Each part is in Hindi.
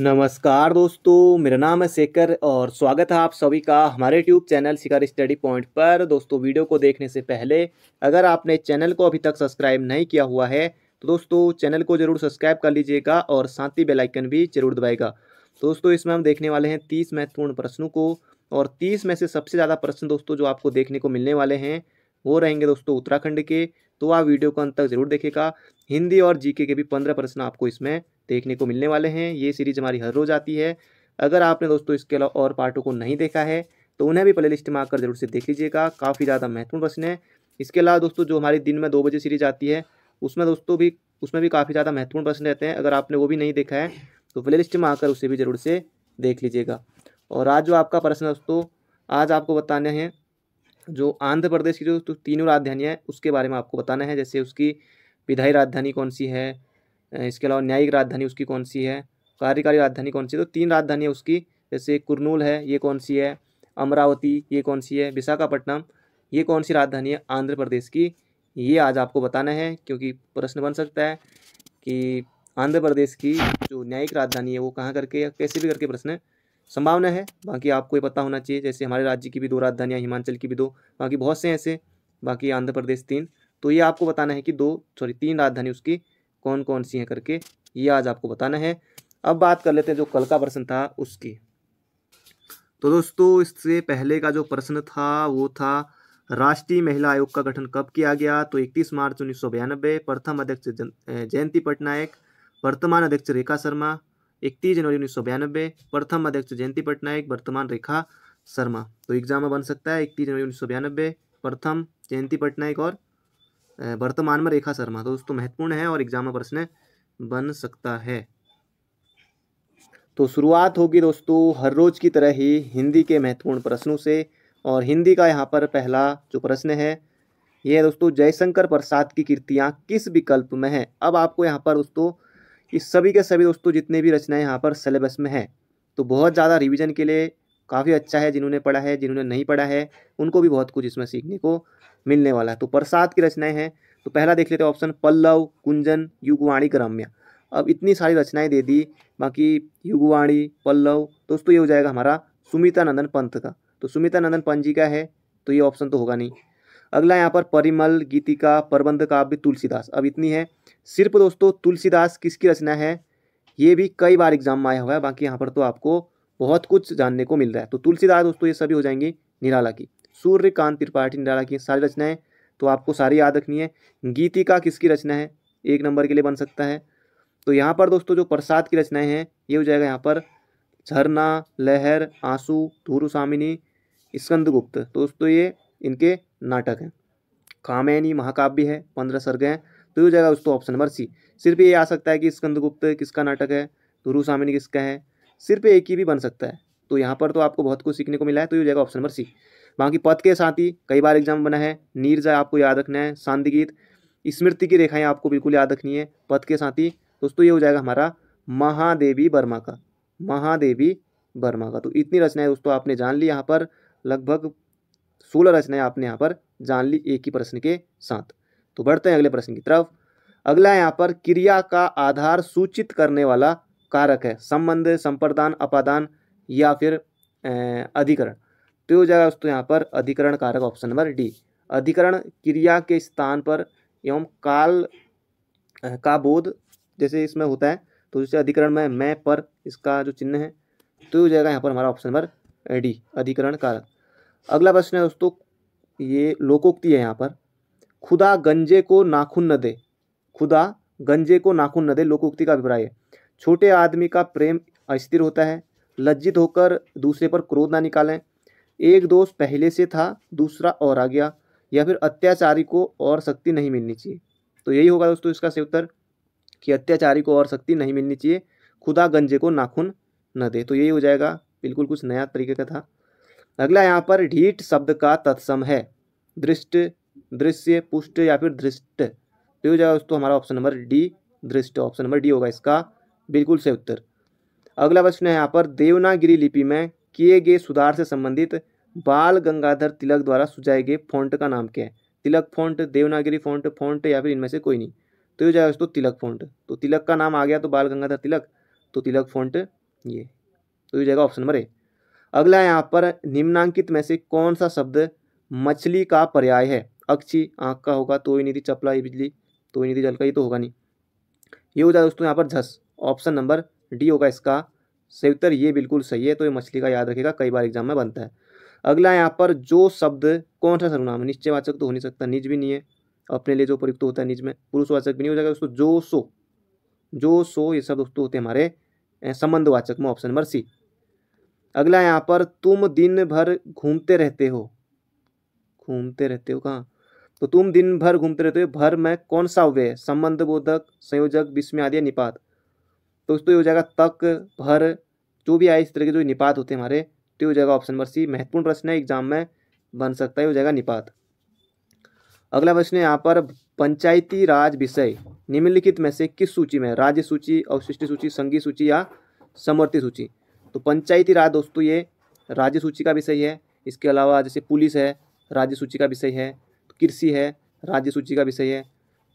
नमस्कार दोस्तों मेरा नाम है शेखर और स्वागत है आप सभी का हमारे YouTube channel Shikar study point पर दोस्तों वीडियो को देखने से पहले अगर आपने चैनल को अभी तक सब्सक्राइब नहीं किया हुआ है तो दोस्तों चैनल को जरूर सब्सक्राइब कर लीजिएगा और साथ ही बेलाइकन भी जरूर दबाएगा दोस्तों इसमें हम देखने वाले हैं तीस महत्वपूर्ण प्रश्नों को और तीस में से सबसे ज़्यादा प्रश्न दोस्तों जो आपको देखने को मिलने वाले हैं वो रहेंगे दोस्तों उत्तराखंड के तो आप वीडियो को अंत तक जरूर देखेगा हिंदी और जीके के भी पंद्रह प्रश्न आपको इसमें देखने को मिलने वाले हैं ये सीरीज़ हमारी हर रोज़ आती है अगर आपने दोस्तों इसके अलावा और पार्टों को नहीं देखा है तो उन्हें भी प्ले लिस्ट में आकर जरूर से देख लीजिएगा काफ़ी ज़्यादा महत्वपूर्ण प्रश्न है इसके अलावा दोस्तों जो हमारी दिन में दो बजे सीरीज आती है उसमें दोस्तों भी उसमें भी काफ़ी ज़्यादा महत्वपूर्ण प्रश्न रहते हैं अगर आपने वो भी नहीं देखा है तो प्ले लिस्ट में आकर उसे भी जरूर से देख लीजिएगा और आज जो आपका प्रश्न है दोस्तों आज आपको बताने हैं जो आंध्र प्रदेश की जो तीनों राजधानियाँ हैं उसके बारे में आपको बताना है जैसे उसकी विधायी राजधानी कौन सी है इसके अलावा न्यायिक राजधानी उसकी कौन सी है कार्यकारी राजधानी कौन सी है तो तीन राजधानियाँ उसकी जैसे कुरनूल है ये कौन सी है अमरावती ये कौन सी है विशाखापट्टनम ये कौन सी राजधानी है आंध्र प्रदेश की ये आज आपको बताना है क्योंकि प्रश्न बन सकता है कि आंध्र प्रदेश की जो न्यायिक राजधानी है वो कहाँ करके या कैसे भी करके प्रश्न संभावना है बाकी आपको ये पता होना चाहिए जैसे हमारे राज्य की भी दो राजधानियाँ हिमाचल की भी दो बाकी बहुत से ऐसे बाकी आंध्र प्रदेश तीन तो ये आपको बताना है कि दो सॉरी तीन राजधानी उसकी कौन कौन सी हैं करके ये आज आपको बताना है अब बात कर लेते हैं जो कल का प्रश्न था उसकी तो दोस्तों इससे पहले का जो प्रश्न था वो था राष्ट्रीय महिला आयोग का गठन कब किया गया तो 31 मार्च उन्नीस प्रथम अध्यक्ष जयंती पटनायक वर्तमान अध्यक्ष रेखा शर्मा 31 जनवरी उन्नीस प्रथम अध्यक्ष जयंती पटनायक वर्तमान रेखा शर्मा तो एग्जाम में बन सकता है इकतीस जनवरी उन्नीस प्रथम जयंती पटनायक और वर्तमान में रेखा शर्मा तो दोस्तों महत्वपूर्ण है और एग्जाम प्रश्न बन सकता है तो शुरुआत होगी दोस्तों हर रोज की तरह ही हिंदी के महत्वपूर्ण प्रश्नों से और हिंदी का यहाँ पर पहला जो प्रश्न है ये है दोस्तों जयशंकर प्रसाद की कृतियाँ किस विकल्प में है अब आपको यहाँ पर दोस्तों इस सभी के सभी दोस्तों जितने भी रचनाएं यहाँ पर सिलेबस में हैं तो बहुत ज़्यादा रिविजन के लिए काफ़ी अच्छा है जिन्होंने पढ़ा है जिन्होंने नहीं पढ़ा है उनको भी बहुत कुछ इसमें सीखने को मिलने वाला है तो प्रसाद की रचनाएं हैं तो पहला देख लेते हैं ऑप्शन पल्लव कुंजन युगवाणी ग्राम्य अब इतनी सारी रचनाएं दे दी बाकी युगवाणी पल्लव दोस्तों ये हो जाएगा हमारा सुमिता नंदन पंथ का तो सुमिता नंदन पंत जी का है तो ये ऑप्शन तो होगा नहीं अगला यहाँ पर परिमल गीतिका प्रबंध काव्य तुलसीदास अब इतनी है सिर्फ दोस्तों तुलसीदास किसकी रचना है ये भी कई बार एग्जाम में आया हुआ है बाकी यहाँ पर तो आपको बहुत कुछ जानने को मिल रहा है तो तुलसीदास दोस्तों ये सभी हो जाएंगे निराला की सूर्यकांत त्रिपाठी निराला की सारी रचनाएं तो आपको सारी याद रखनी है गीतिका किसकी रचना है एक नंबर के लिए बन सकता है तो यहाँ पर दोस्तों जो प्रसाद की रचनाएं हैं ये हो जाएगा यहाँ पर झरना लहर आंसू सामिनी स्कंदगुप्त तो दोस्तों ये इनके नाटक हैं कामैनी महाकाव्य है पंद्रह सर्ग हैं तो ये हो जाएगा दोस्तों ऑप्शन नंबर सी सिर्फ ये आ सकता है कि स्कंदगुप्त किसका नाटक है धुरु स्वामिनी किसका है सिर्फ एक ही भी बन सकता है तो यहाँ पर तो आपको बहुत कुछ सीखने को मिला है तो ये हो जाएगा ऑप्शन नंबर सी बाकी पद के साथ ही कई बार एग्जाम बना है नीरजा आपको याद रखना है शांति गीत स्मृति की रेखाएं आपको बिल्कुल याद रखनी है पद के साथ ही दोस्तों ये हो जाएगा हमारा महादेवी वर्मा का महादेवी वर्मा का तो इतनी रचनाएं दोस्तों आपने जान ली यहाँ पर लगभग सोलह रचनाएं आपने यहाँ पर जान ली एक ही प्रश्न के साथ तो बढ़ते हैं अगले प्रश्न की तरफ अगला यहाँ पर क्रिया का आधार सूचित करने वाला कारक है संबंध संप्रदान अपादान या फिर अधिकरण तो हो जाएगा दोस्तों यहाँ पर अधिकरण कारक ऑप्शन नंबर डी अधिकरण क्रिया के स्थान पर एवं काल का बोध जैसे इसमें होता है तो जैसे अधिकरण में मैं पर इसका जो चिन्ह है तो हो जाएगा यहाँ पर हमारा ऑप्शन नंबर डी अधिकरण कारक अगला प्रश्न है दोस्तों ये लोकोक्ति है यहाँ पर खुदा गंजे को नाखून न दे खुदा गंजे को नाखून न दे लोकोक्ति का अभिप्राय है छोटे आदमी का प्रेम अस्थिर होता है लज्जित होकर दूसरे पर क्रोध ना निकालें एक दोष पहले से था दूसरा और आ गया या फिर अत्याचारी को और शक्ति नहीं मिलनी चाहिए तो यही होगा दोस्तों इसका सही उत्तर कि अत्याचारी को और शक्ति नहीं मिलनी चाहिए खुदा गंजे को नाखून न दे तो यही हो जाएगा बिल्कुल कुछ नया तरीके का था अगला यहाँ पर ढीठ शब्द का तत्सम है दृष्ट दृश्य पुष्ट या फिर दृष्ट तो हो जाएगा दोस्तों हमारा ऑप्शन नंबर डी दृष्ट ऑप्शन नंबर डी होगा इसका बिल्कुल से उत्तर अगला प्रश्न है यहाँ पर देवनागिरी लिपि में किए गए सुधार से संबंधित बाल गंगाधर तिलक द्वारा सुझाए गए फॉन्ट का नाम क्या है Tilak font Devanagari font font या फिर इनमें से कोई नहीं तो ये जाएगा दोस्तों तिलक फॉन्ट तो तिलक का नाम आ गया तो बाल गंगाधर तिलक तो तिलक फॉन्ट ये तो ये जाएगा ऑप्शन नंबर ए अगला यहाँ पर निम्नांकित में से कौन सा शब्द मछली का पर्याय है अक्षी आँख का होगा तो ही नहीं थी चपला ये बिजली तो ही नहीं थी जल का ये तो होगा नहीं ये हो जाए दोस्तों यहाँ पर झस ऑप्शन नंबर डी होगा इसका सही उत्तर ये बिल्कुल सही है तो ये मछली का याद रखेगा कई बार एग्जाम में बनता है अगला यहाँ पर जो शब्द कौन सा सर्वनाम है निश्चयवाचक तो हो नहीं सकता निज भी नहीं है अपने लिए जो उपयुक्त होता है निज में पुरुषवाचक भी नहीं हो जाएगा उसको जो सो जो सो ये शब्द दोस्तों होते हैं हमारे संबंधवाचक में ऑप्शन नंबर सी अगला यहाँ पर तुम दिन भर घूमते रहते हो घूमते रहते हो कहाँ तो तुम दिन भर घूमते रहते हो भर में कौन सा अव्यय संबंध बोधक संयोजक विस्मय आदि निपात तो दोस्तों ये हो जाएगा तक भर जो भी आए इस तरह के जो निपात होते हैं हमारे तो ये हो जाएगा ऑप्शन नंबर सी महत्वपूर्ण प्रश्न है एग्जाम में बन सकता है हो जाएगा निपात अगला प्रश्न है यहाँ पर पंचायती राज विषय निम्नलिखित में से किस सूची में राज्य सूची अवशिष्ट सूची संघीय सूची या समवर्ती सूची तो पंचायती राज दोस्तों ये राज्य सूची का विषय है इसके अलावा जैसे पुलिस है राज्य सूची का विषय है तो कृषि है राज्य सूची का विषय है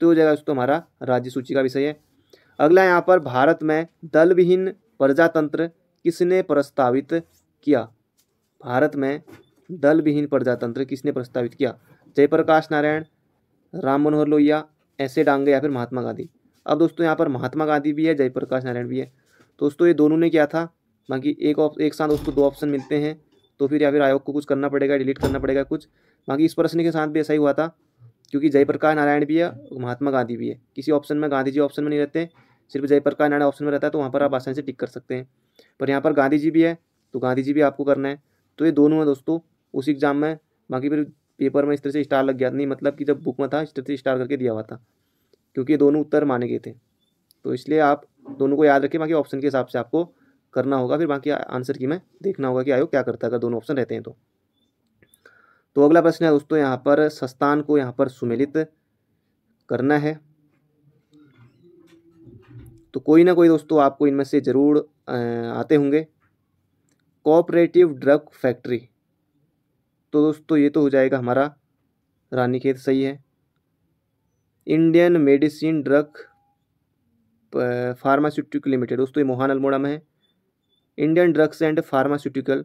तो हो जाएगा दोस्तों हमारा राज्य सूची का विषय है अगला यहाँ पर भारत में दलविहीन प्रजातंत्र किसने प्रस्तावित किया भारत में दलविहीन प्रजातंत्र किसने प्रस्तावित किया जयप्रकाश नारायण राम मनोहर लोहिया ऐसे डांगे या फिर महात्मा गांधी अब दोस्तों यहाँ पर महात्मा गांधी भी है जयप्रकाश नारायण भी है दोस्तों ये दोनों ने क्या था बाकी एक ऑप्शन एक साथ उसको दो ऑप्शन मिलते हैं तो फिर या फिर आयोग को कुछ करना पड़ेगा डिलीट करना पड़ेगा कुछ बाकी इस प्रश्न के साथ भी ऐसा ही हुआ था क्योंकि जयप्रकाश नारायण भी है महात्मा गांधी भी है किसी ऑप्शन में गांधी जी ऑप्शन में नहीं रहते हैं सिर्फ जयपुर का नारा ऑप्शन में रहता है तो वहाँ पर आप आसानी से टिक कर सकते हैं पर यहाँ पर गांधी जी भी है तो गांधी जी भी आपको करना है तो ये दोनों है दोस्तों उस एग्ज़ाम में बाकी फिर पेपर में इस तरह से स्टार लग गया नहीं मतलब कि जब बुक में था इस तरह से स्टार करके दिया हुआ था क्योंकि ये दोनों उत्तर माने गए थे तो इसलिए आप दोनों को याद रखें बाकी ऑप्शन के हिसाब से आपको करना होगा फिर बाकी आंसर की मैं देखना होगा कि आयोग क्या करता है अगर दोनों ऑप्शन रहते हैं तो तो अगला प्रश्न है दोस्तों यहाँ पर संस्थान को यहाँ पर सुमेलित करना है तो कोई ना कोई दोस्तों आपको इनमें से ज़रूर आते होंगे कोऑपरेटिव ड्रग फैक्ट्री तो दोस्तों ये तो हो जाएगा हमारा रानी खेत सही है Indian medicine drug pharmaceutical limited दोस्तों ये मोहान अल्मोड़ा में है इंडियन ड्रग्स एंड फार्मास्यूटिकल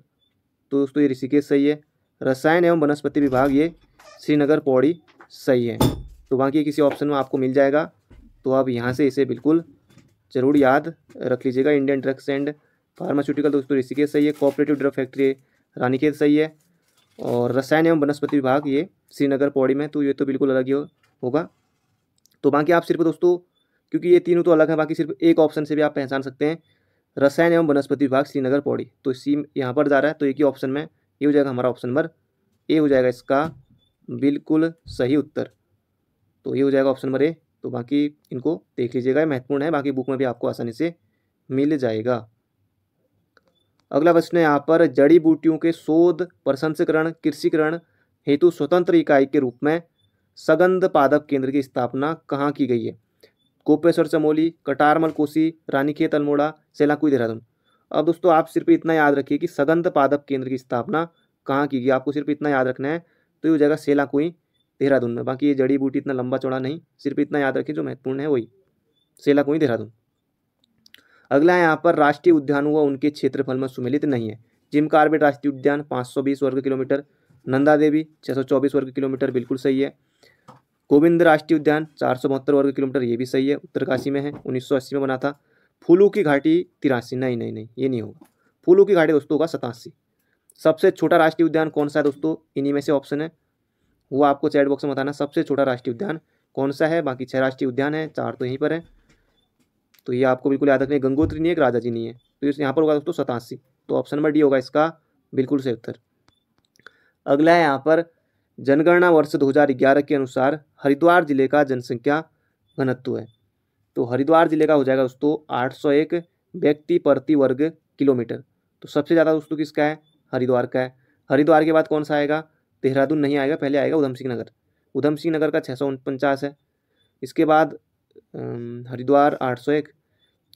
तो दोस्तों ये ऋषिकेश सही है रसायन एवं वनस्पति विभाग ये श्रीनगर पौड़ी सही है तो बाकी किसी ऑप्शन में आपको मिल जाएगा तो आप यहाँ से इसे बिल्कुल जरूर याद रख लीजिएगा इंडियन ड्रग्स एंड फार्मास्यूटिकल दोस्तों ऋषिकेश तो सही है कोऑपरेटिव ड्रग फैक्ट्री रानीखेत सही है और रसायन एवं वनस्पति विभाग ये श्रीनगर पौड़ी में तो ये तो बिल्कुल अलग ही होगा तो बाकी आप सिर्फ दोस्तों क्योंकि ये तीनों तो अलग है बाकी सिर्फ एक ऑप्शन से भी आप पहचान सकते हैं रसायन एवं वनस्पति विभाग श्रीनगर पौड़ी तो इसी यहाँ पर जा रहा है तो एक ही ऑप्शन में ये हो जाएगा हमारा ऑप्शन नंबर ए हो जाएगा इसका बिल्कुल सही उत्तर तो ये हो जाएगा ऑप्शन नंबर ए तो बाकी इनको देख लीजिएगा महत्वपूर्ण है बाकी बुक में भी आपको आसानी से मिल जाएगा अगला प्रश्न है यहाँ पर जड़ी बूटियों के शोध प्रसंस्करण कृषिकरण हेतु स्वतंत्र इकाई के रूप में सगंध पादप केंद्र की स्थापना कहाँ की गई है कोपेश्वर चमोली कटारमल कोसी रानीखेत अल्मोड़ा सेलाकुई देहरादून अब दोस्तों आप सिर्फ इतना याद रखिए कि सगंध पादप केंद्र की स्थापना कहाँ की गई आपको सिर्फ इतना याद रखना है तो ये हो जाएगा सेलाकुई देहरादून में बाकी ये जड़ी बूटी इतना लंबा चौड़ा नहीं सिर्फ इतना याद रखें जो महत्वपूर्ण है वही सेला कुई देहरादून अगला यहाँ पर राष्ट्रीय उद्यान हुआ उनके क्षेत्रफल में सुमिलित नहीं है जिम कार्बेट राष्ट्रीय उद्यान 520 वर्ग किलोमीटर नंदा देवी 624 वर्ग किलोमीटर बिल्कुल सही है गोविंद राष्ट्रीय उद्यान चार वर्ग किलोमीटर ये भी सही है उत्तरकाशी में है 1980 में बना था फूलों की घाटी तिरासी नहीं नहीं नहीं ये नहीं होगा फूलों की घाटी दोस्तों होगा सतासी सबसे छोटा राष्ट्रीय उद्यान कौन सा है दोस्तों इन्हीं में से ऑप्शन है वो आपको चैट बॉक्स में बताना सबसे छोटा राष्ट्रीय उद्यान कौन सा है बाकी छः राष्ट्रीय उद्यान है चार तो यहीं पर है तो ये आपको बिल्कुल याद रखना है गंगोत्री नहीं है एक राजा जी नहीं है तो इस यहाँ पर होगा दोस्तों सतासी तो ऑप्शन नंबर डी होगा इसका बिल्कुल सही उत्तर अगला है यहाँ पर जनगणना वर्ष दो के अनुसार हरिद्वार जिले का जनसंख्या घनत्व है तो हरिद्वार जिले का हो जाएगा दोस्तों आठ व्यक्ति प्रति वर्ग किलोमीटर तो सबसे ज़्यादा दोस्तों किसका है हरिद्वार का है हरिद्वार के बाद कौन सा आएगा देहरादून नहीं आएगा पहले आएगा उधम सिंह नगर उधम सिंह नगर का छः सौ उनपचास है इसके बाद हरिद्वार आठ सौ एक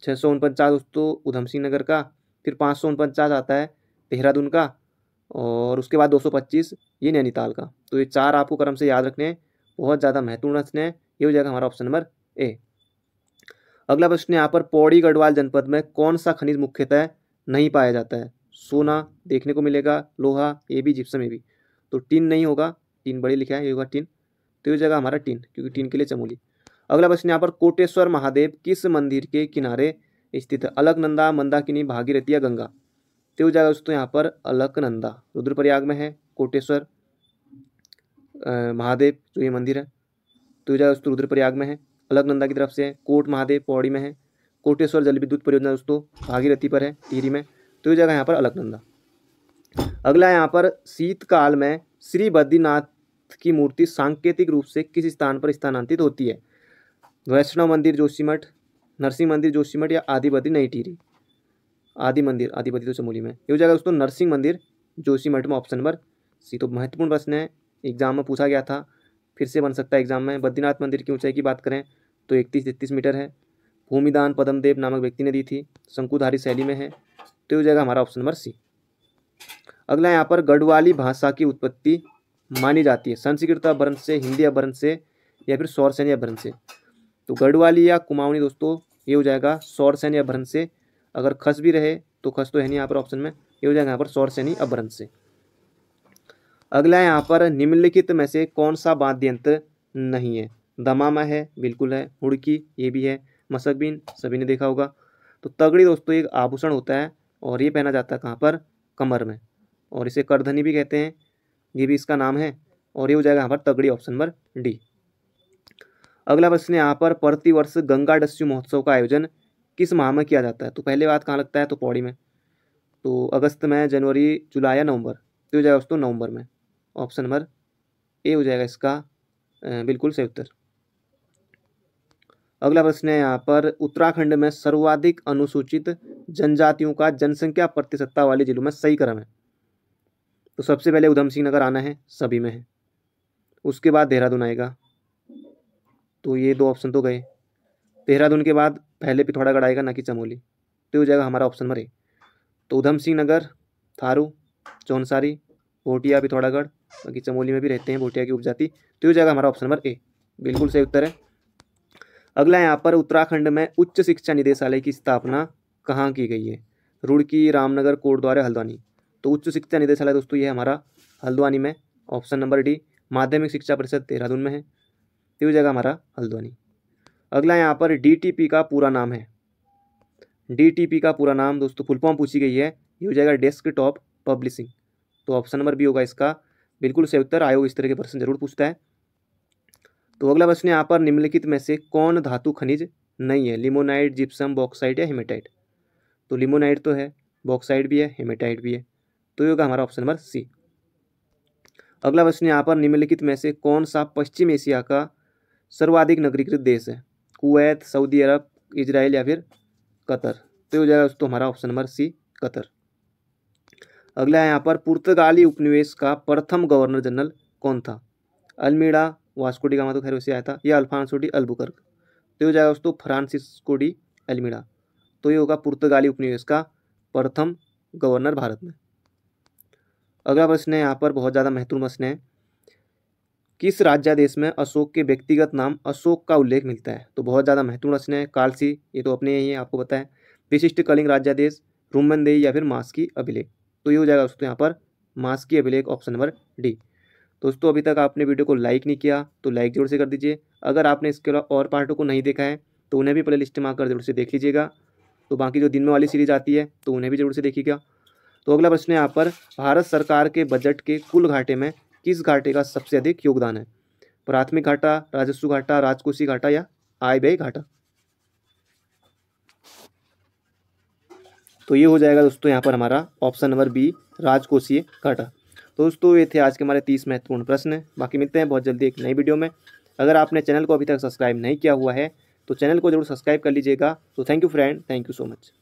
छः सौ उनपचास दोस्तों उधम सिंह नगर का फिर पाँच सौ उनपचास आता है देहरादून का और उसके बाद दो सौ पच्चीस ये नैनीताल का तो ये चार आपको क्रम से याद रखने हैं बहुत ज़्यादा महत्वपूर्ण रचने ये हो जाएगा हमारा ऑप्शन नंबर ए अगला प्रश्न यहाँ पर पौड़ी गढ़वाल जनपद में कौन सा खनिज मुख्यतः नहीं पाया जाता है सोना देखने को मिलेगा लोहा ए भी जिप्सम ए भी तो टिन नहीं होगा टिन बड़ी लिखा है ये होगा टिन तो ये जगह हमारा टिन क्योंकि टिन के लिए चमोली अगला प्रश्न यहाँ पर कोटेश्वर महादेव किस मंदिर के किनारे स्थित है अलकनंदा मंदाकिनी भागीरथी या गंगा तो वो जगह दोस्तों यहाँ पर अलकनंदा रुद्रप्रयाग में है कोटेश्वर महादेव जो ये मंदिर है तो ये जगह दोस्तों रुद्रप्रयाग में है अलकनंदा की तरफ से है कोट महादेव पौड़ी में है कोटेश्वर जल विद्युत परियोजना दोस्तों भागीरथी पर है टिहरी में तो ये जगह यहाँ पर अलकनंदा अगला यहाँ पर शीतकाल में श्री बद्रीनाथ की मूर्ति सांकेतिक रूप से किस स्थान पर स्थानांतरित होती है वैष्णव मंदिर जोशीमठ नरसिंह मंदिर जोशीमठ या आदि बद्री नई टीरी आदि मंदिर आदि बद्री तो चमोली में ये हो जाएगा दोस्तों नरसिंह मंदिर जोशीमठ में ऑप्शन नंबर सी तो महत्वपूर्ण प्रश्न है एग्जाम में पूछा गया था फिर से बन सकता है एग्जाम में बद्रीनाथ मंदिर की ऊंचाई की बात करें तो इकतीस तैतीस मीटर है भूमिदान पदमदेव नामक व्यक्ति ने दी थी शंकुधारी शैली में है तो ये हो जाएगा हमारा ऑप्शन नंबर सी अगला यहाँ पर गढ़वाली भाषा की उत्पत्ति मानी जाती है संस्कृत अभरण से हिंदी अभरण से या फिर सौर सैन्य अभरण से तो गढ़वाली या कुमाऊनी दोस्तों ये हो जाएगा सौर सैन्य अभरण से अगर खस भी रहे तो खस तो है नहीं यहाँ पर ऑप्शन में ये हो जाएगा यहाँ पर सौर सैनी अभरण से अगला यहाँ पर निम्नलिखित में से कौन सा वाद्य यंत्र नहीं है दमामा है बिल्कुल है हुड़की ये भी है मसकबीन सभी ने देखा होगा तो तगड़ी दोस्तों एक आभूषण होता है और ये पहना जाता है कहाँ पर कमर में और इसे करधनी भी कहते हैं ये भी इसका नाम है और ये हो जाएगा यहाँ पर तगड़ी ऑप्शन नंबर डी अगला प्रश्न यहाँ पर प्रतिवर्ष गंगा डस्यु महोत्सव का आयोजन किस माह में किया जाता है तो पहले बात कहाँ लगता है तो पौड़ी में तो अगस्त में जनवरी जुलाई या नवंबर तो हो जाएगा दोस्तों नवंबर में ऑप्शन नंबर ए हो जाएगा इसका बिल्कुल सही उत्तर अगला प्रश्न है यहाँ पर उत्तराखंड में सर्वाधिक अनुसूचित जनजातियों का जनसंख्या प्रतिशतता वाले जिलों में सही क्रम है तो सबसे पहले उधम सिंह नगर आना है सभी में है उसके बाद देहरादून आएगा तो ये दो ऑप्शन तो गए देहरादून के बाद पहले पिथौरागढ़ आएगा ना कि चमोली तो हो जाएगा हमारा ऑप्शन नंबर ए तो उधम सिंह नगर थारू चौनसारी भोटिया पिथौरागढ़ बाकी चमोली में भी रहते हैं भोटिया की उपजाति तो हो जाएगा हमारा ऑप्शन नंबर ए बिल्कुल सही उत्तर है अगला यहाँ पर उत्तराखंड में उच्च शिक्षा निदेशालय की स्थापना कहाँ की गई है रुड़की रामनगर कोटद्वारा हल्द्वानी तो उच्च शिक्षा निदेशालय दोस्तों ये हमारा हल्द्वानी में ऑप्शन नंबर डी माध्यमिक शिक्षा परिषद देहरादून में है तो ये जगह हमारा हल्द्वानी अगला यहाँ पर डी का पूरा नाम है डी का पूरा नाम दोस्तों फुल फॉर्म पूछी गई है ये हो जाएगा डेस्क पब्लिशिंग तो ऑप्शन नंबर बी होगा इसका बिल्कुल से उत्तर आयोग इस तरह के प्रश्न जरूर पूछता है तो अगला प्रश्न यहाँ पर निम्नलिखित में से कौन धातु खनिज नहीं है लिमोनाइट जिप्सम बॉक्साइड या हेमेटाइट तो लिमोनाइट तो है बॉक्साइड भी है हेमेटाइट भी है तो ये होगा हमारा ऑप्शन नंबर सी अगला प्रश्न यहाँ पर निम्नलिखित में से कौन सा पश्चिम एशिया का सर्वाधिक नगरीकृत देश है कुवैत सऊदी अरब इजराइल या फिर कतर तो हो जाएगा दोस्तों हमारा ऑप्शन नंबर सी कतर अगला है यहाँ पर पुर्तगाली उपनिवेश का प्रथम गवर्नर जनरल कौन था अल्मीड़ा वास्कोडी गामा तो खैर वैसे आया था या अल्फांसोडी अल्बुकर्क तो हो जाएगा दोस्तों फ्रांसिस्कोडी अल्मीड़ा तो ये होगा पुर्तगाली उपनिवेश का प्रथम गवर्नर भारत में अगला प्रश्न है यहाँ पर बहुत ज़्यादा महत्वपूर्ण प्रश्न है किस राज्यादेश में अशोक के व्यक्तिगत नाम अशोक का उल्लेख मिलता है तो बहुत ज़्यादा महत्वपूर्ण प्रश्न है कालसी ये तो अपने ही आपको पता है विशिष्ट कलिंग राज्यादेश रूमनदेही या फिर मास्की अभिलेख तो ये हो जाएगा दोस्तों यहाँ पर मास्की अभिलेख ऑप्शन नंबर डी दोस्तों अभी तक आपने वीडियो को लाइक नहीं किया तो लाइक जरूर से कर दीजिए अगर आपने इसके अलावा और पार्टों को नहीं देखा है तो उन्हें भी प्ले लिस्ट में आकर जरूर से देख लीजिएगा तो बाकी जो दिन में वाली सीरीज आती है तो उन्हें भी जरूर से देखिएगा तो अगला प्रश्न यहाँ पर भारत सरकार के बजट के कुल घाटे में किस घाटे का सबसे अधिक योगदान है प्राथमिक घाटा राजस्व घाटा राजकोषीय घाटा या आय व्यय घाटा तो ये हो जाएगा दोस्तों यहाँ पर हमारा ऑप्शन नंबर बी राजकोषीय घाटा तो दोस्तों ये थे आज के हमारे तीस महत्वपूर्ण प्रश्न बाकी मिलते हैं बहुत जल्दी एक नई वीडियो में अगर आपने चैनल को अभी तक सब्सक्राइब नहीं किया हुआ है तो चैनल को जरूर सब्सक्राइब कर लीजिएगा तो thank you friend thank you so much